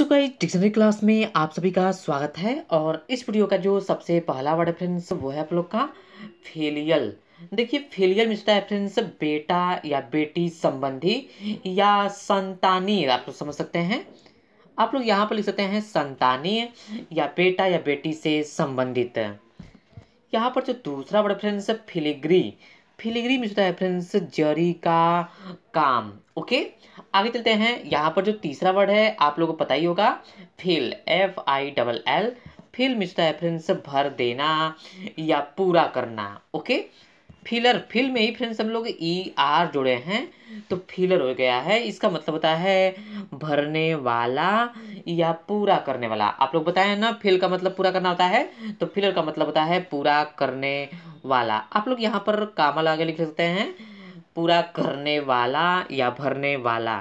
सो so guys dictionary class में आप सभी का स्वागत है और इस वीडियो का जो सबसे पहला वर्ड फ्रेंड्स वो है आप लोग का फेलियल देखिए फेलियल मिस्टर है फ्रेंड्स बेटा या बेटी संबंधी या संतानी आप लोग समझ सकते हैं आप लोग यहाँ पर लिख सकते हैं संतानी या बेटा या बेटी से संबंधित यहाँ पर जो दूसरा word friends filigree filigree mister है फ्रेंड्स जरी का काम ओके आगे चलते हैं यहाँ पर जो तीसरा वर्ड है आप लोगों को पता ही होगा fill F I double L fill मिलता फ्रेंड्स भर देना या पूरा करना ओके फिलर फिल में ही फ्रेंड्स हम लोग ई e, आर जोड़े हैं तो फिलर हो गया है इसका मतलब होता है भरने वाला या पूरा करने वाला आप लोग बताए ना फिल का मतलब पूरा करना होता है तो फिलर का मतलब होता है पूरा करने वाला आप लोग यहाँ पर कामा लगा लिख सकते हैं पूरा करने वाला या भरने वाला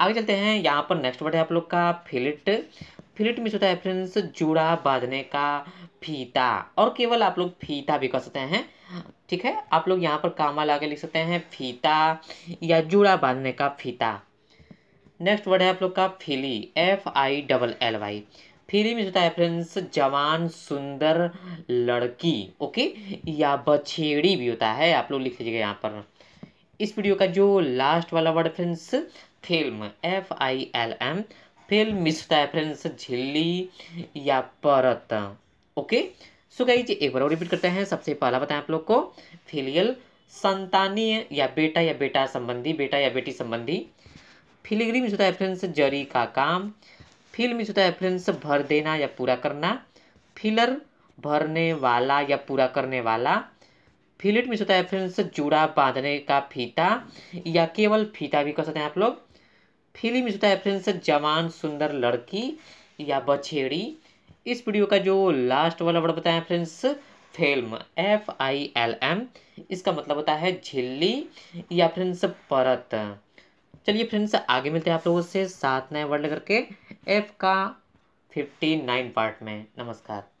आगे चलते हैं यहाँ पर नेक्स्ट वर्ड है आप लोग का फिलिट फिलिट मिस होता है फ्रेंड्स जुड़ा बांधने का फीता और केवल आप लोग फीता भी कह सकते हैं ठीक है आप लोग यहाँ पर कामा लगा लिख सकते हैं फीता या जुड़ा बांधने का फीता नेक्स्ट वर्ड है आप लोग का filly F I double L Y filly miss होता है फ्रेंड्स जवान सुंदर लड़की ओके या बछेड़ी भी होता है आप लोग लिख लीजिएगा यहाँ पर इस वीडियो का जो लास्ट वाला word friends film F I L M film miss होता है फ्रेंड्स झिल्ली या परत ओके सो गई एक बार और रिपीट करते हैं सबसे पहला बताएं आप लोग को फिलियल संतानीय या बेटा या बेटा संबंधी बेटा या बेटी संबंधी फिलिग्री मिस होता है फ्रेंड्स जरी का काम फिल्म मिस होता है फ्रेंड्स भर देना या पूरा करना फिलर भरने वाला या पूरा करने वाला फिलिट मिस होता है फ्रेंड्स जुड़ा बांधने का फीता या केवल फीता भी कह सकते हैं आप लोग फिली मिस होता है फ्रेंड्स जवान सुंदर लड़की या बछेड़ी इस वीडियो का जो लास्ट वाला वर्ड बताया friends film F I L M इसका मतलब होता है झिल्ली या फ्रेंड्स परत चलिए फ्रेंड्स आगे मिलते हैं आप लोगों से सात नए वर्ड लेकर के एफ का फिफ्टी नाइन पार्ट में नमस्कार